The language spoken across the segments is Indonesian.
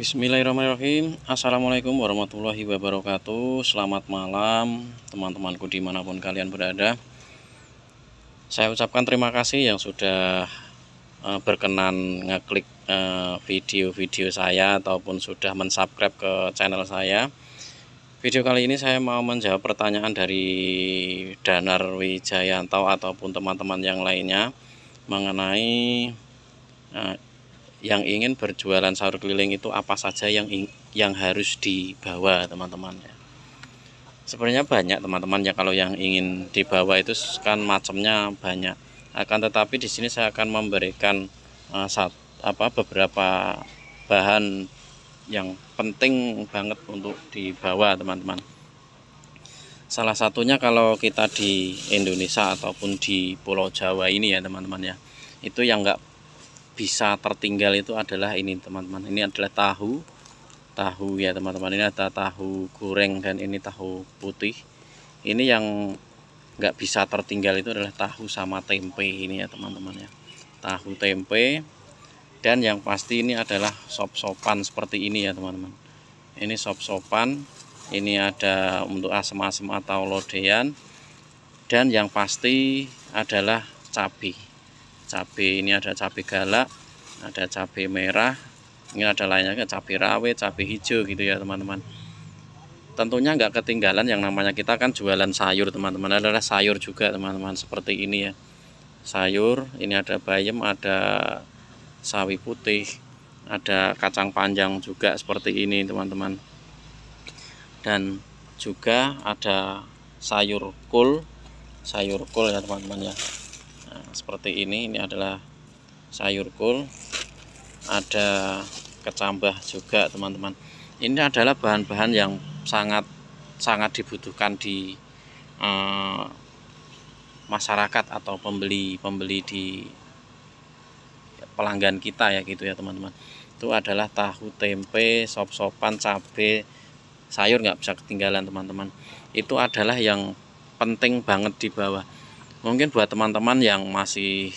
Bismillahirrahmanirrahim Assalamualaikum warahmatullahi wabarakatuh Selamat malam teman-temanku dimanapun kalian berada Saya ucapkan terima kasih yang sudah eh, berkenan ngeklik eh, video-video saya Ataupun sudah mensubscribe ke channel saya Video kali ini saya mau menjawab pertanyaan dari Danar Wijayanto Ataupun teman-teman yang lainnya Mengenai eh, yang ingin berjualan sahur keliling itu apa saja yang yang harus dibawa teman-teman ya. Sebenarnya banyak teman-teman ya kalau yang ingin dibawa itu kan macamnya banyak. Akan tetapi di sini saya akan memberikan uh, eh, saat, apa beberapa bahan yang penting banget untuk dibawa teman-teman. Salah satunya kalau kita di Indonesia ataupun di Pulau Jawa ini ya teman-teman ya. Itu yang nggak bisa tertinggal itu adalah ini teman-teman ini adalah tahu tahu ya teman-teman ini ada tahu goreng dan ini tahu putih ini yang nggak bisa tertinggal itu adalah tahu sama tempe ini ya teman-teman ya tahu tempe dan yang pasti ini adalah sop-sopan seperti ini ya teman-teman ini sop-sopan ini ada untuk asem-asem atau lodean dan yang pasti adalah cabai cabai ini ada cabai galak ada cabai merah ini ada lainnya kan cabai rawit cabai hijau gitu ya teman-teman tentunya nggak ketinggalan yang namanya kita kan jualan sayur teman-teman adalah sayur juga teman-teman seperti ini ya sayur ini ada bayam ada sawi putih ada kacang panjang juga seperti ini teman-teman dan juga ada sayur kol sayur kol ya teman-teman ya seperti ini ini adalah sayur kol ada kecambah juga teman-teman ini adalah bahan-bahan yang sangat sangat dibutuhkan di eh, masyarakat atau pembeli-pembeli di pelanggan kita ya gitu ya teman-teman itu adalah tahu tempe sop-sopan cabai sayur nggak bisa ketinggalan teman-teman itu adalah yang penting banget di bawah mungkin buat teman-teman yang masih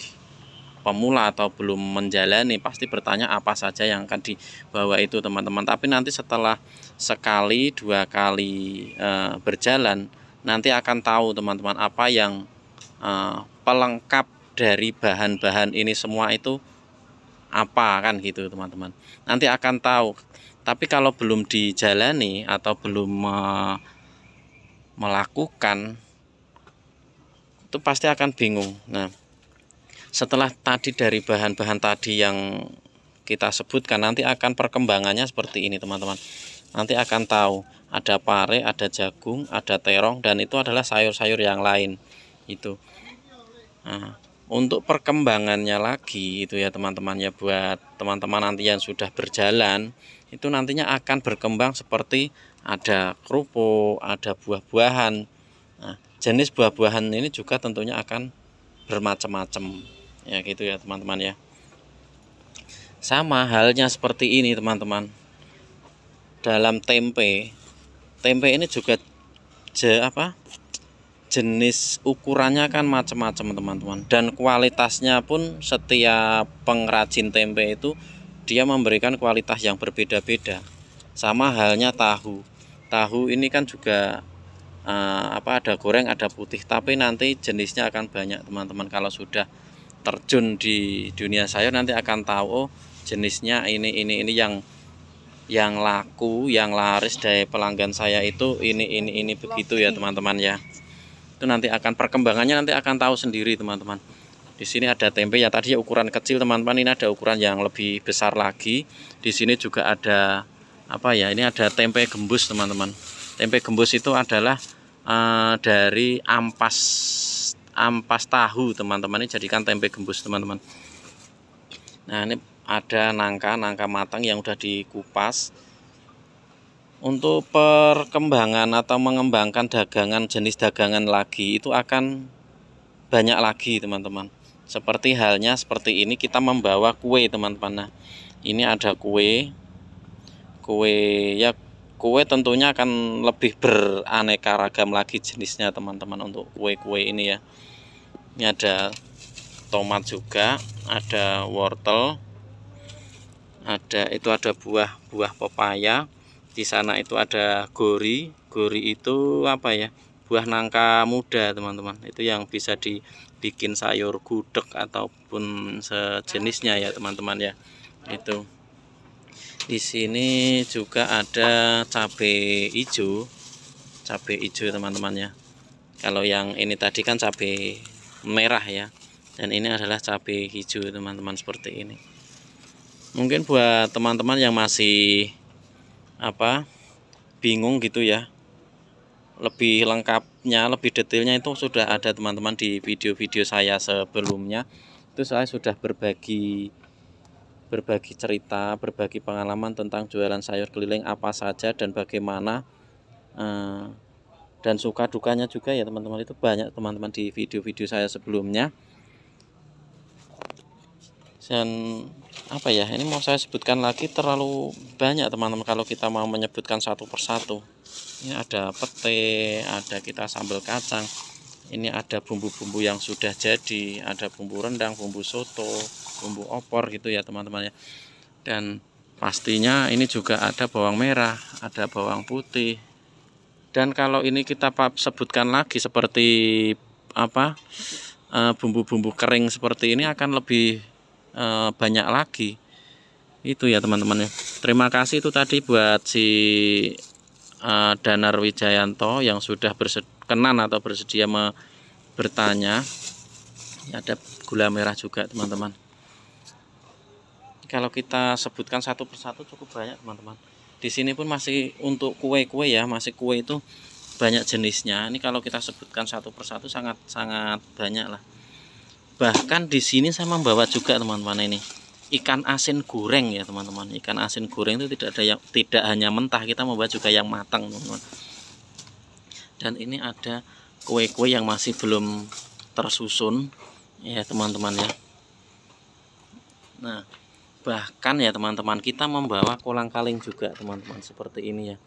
pemula atau belum menjalani pasti bertanya apa saja yang akan dibawa itu teman-teman tapi nanti setelah sekali dua kali e, berjalan nanti akan tahu teman-teman apa yang e, pelengkap dari bahan-bahan ini semua itu apa kan gitu teman-teman nanti akan tahu tapi kalau belum dijalani atau belum e, melakukan itu pasti akan bingung. Nah, setelah tadi dari bahan-bahan tadi yang kita sebutkan nanti akan perkembangannya seperti ini teman-teman. Nanti akan tahu ada pare, ada jagung, ada terong dan itu adalah sayur-sayur yang lain itu. Nah, untuk perkembangannya lagi itu ya teman-teman ya buat teman-teman nanti yang sudah berjalan itu nantinya akan berkembang seperti ada kerupuk, ada buah-buahan. Nah, jenis buah-buahan ini juga tentunya akan bermacam-macam ya gitu ya teman-teman ya sama halnya seperti ini teman-teman dalam tempe tempe ini juga je apa jenis ukurannya kan macam-macam teman-teman dan kualitasnya pun setiap pengrajin tempe itu dia memberikan kualitas yang berbeda-beda sama halnya tahu tahu ini kan juga uh, apa ada goreng ada putih tapi nanti jenisnya akan banyak teman-teman kalau sudah terjun di dunia sayur nanti akan tahu oh jenisnya ini ini ini yang yang laku yang laris dari pelanggan saya itu ini ini ini begitu ya teman-teman ya itu nanti akan perkembangannya nanti akan tahu sendiri teman-teman di sini ada tempe ya tadi ukuran kecil teman-teman ini ada ukuran yang lebih besar lagi di sini juga ada apa ya ini ada tempe gembus teman-teman tempe gembus itu adalah uh, dari ampas ampas tahu teman-teman ini jadikan tempe gembus teman-teman nah ini ada nangka nangka matang yang sudah dikupas untuk perkembangan atau mengembangkan dagangan jenis dagangan lagi itu akan banyak lagi teman-teman seperti halnya seperti ini kita membawa kue teman-teman nah ini ada kue kue ya kue tentunya akan lebih beraneka ragam lagi jenisnya teman-teman untuk kue-kue ini ya ini ada tomat juga ada wortel ada itu ada buah buah pepaya di sana itu ada gori gori itu apa ya buah nangka muda teman-teman itu yang bisa dibikin sayur gudeg ataupun sejenisnya ya teman-teman ya itu di sini juga ada cabai hijau cabai hijau teman-teman ya kalau yang ini tadi kan cabai merah ya dan ini adalah cabai hijau teman-teman seperti ini mungkin buat teman-teman yang masih apa bingung gitu ya lebih lengkapnya lebih detailnya itu sudah ada teman-teman di video-video saya sebelumnya itu saya sudah berbagi berbagi cerita, berbagi pengalaman tentang jualan sayur keliling apa saja dan bagaimana eh, dan suka dukanya juga ya teman-teman itu banyak teman-teman di video-video saya sebelumnya dan apa ya ini mau saya sebutkan lagi terlalu banyak teman-teman kalau kita mau menyebutkan satu persatu ini ada pete ada kita sambal kacang ini ada bumbu-bumbu yang sudah jadi ada bumbu rendang bumbu soto bumbu opor gitu ya teman-teman ya dan pastinya ini juga ada bawang merah ada bawang putih dan kalau ini kita sebutkan lagi seperti apa eh, bumbu-bumbu kering seperti ini akan lebih eh, banyak lagi itu ya teman-teman ya terima kasih itu tadi buat si uh, Danar Wijayanto yang sudah berkenan atau bersedia me bertanya. Ada gula merah juga teman-teman. Kalau kita sebutkan satu persatu cukup banyak teman-teman. Di sini pun masih untuk kue-kue ya, masih kue itu banyak jenisnya. Ini kalau kita sebutkan satu persatu sangat sangat banyak lah. Bahkan di sini saya membawa juga teman-teman ini ikan asin goreng ya teman-teman ikan asin goreng itu tidak ada yang tidak hanya mentah kita membuat juga yang matang teman-teman dan ini ada kue-kue yang masih belum tersusun ya teman-teman ya nah bahkan ya teman-teman kita membawa kolang-kaling juga teman-teman seperti ini ya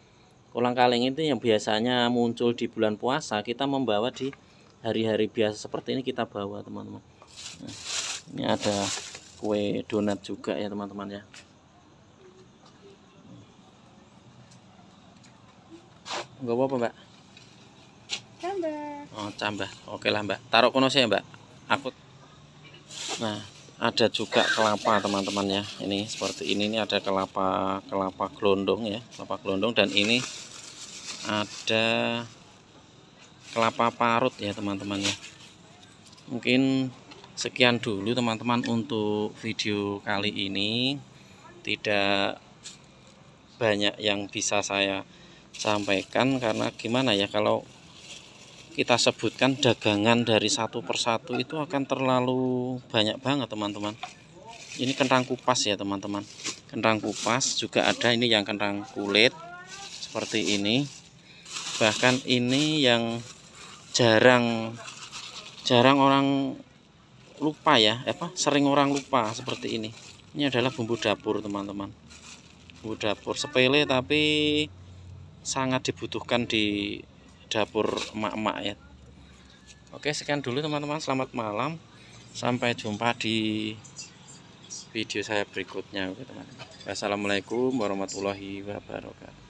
kolang-kaling itu yang biasanya muncul di bulan puasa kita membawa di hari-hari biasa seperti ini kita bawa teman-teman nah, ini ada kue donat juga ya teman-teman ya enggak apa, apa mbak cambah oh cambah oke lah mbak taruh kono sih ya, mbak aku nah ada juga kelapa teman-teman ya ini seperti ini ini ada kelapa kelapa gelondong ya kelapa gelondong dan ini ada kelapa parut ya teman-teman ya mungkin sekian dulu teman-teman untuk video kali ini tidak banyak yang bisa saya sampaikan karena gimana ya kalau kita sebutkan dagangan dari satu persatu itu akan terlalu banyak banget teman-teman ini kentang kupas ya teman-teman kentang kupas juga ada ini yang kentang kulit seperti ini bahkan ini yang jarang jarang orang lupa ya apa sering orang lupa seperti ini ini adalah bumbu dapur teman-teman bumbu dapur sepele tapi sangat dibutuhkan di dapur emak-emak ya Oke sekian dulu teman-teman selamat malam sampai jumpa di video saya berikutnya oke teman-teman Assalamualaikum warahmatullahi wabarakatuh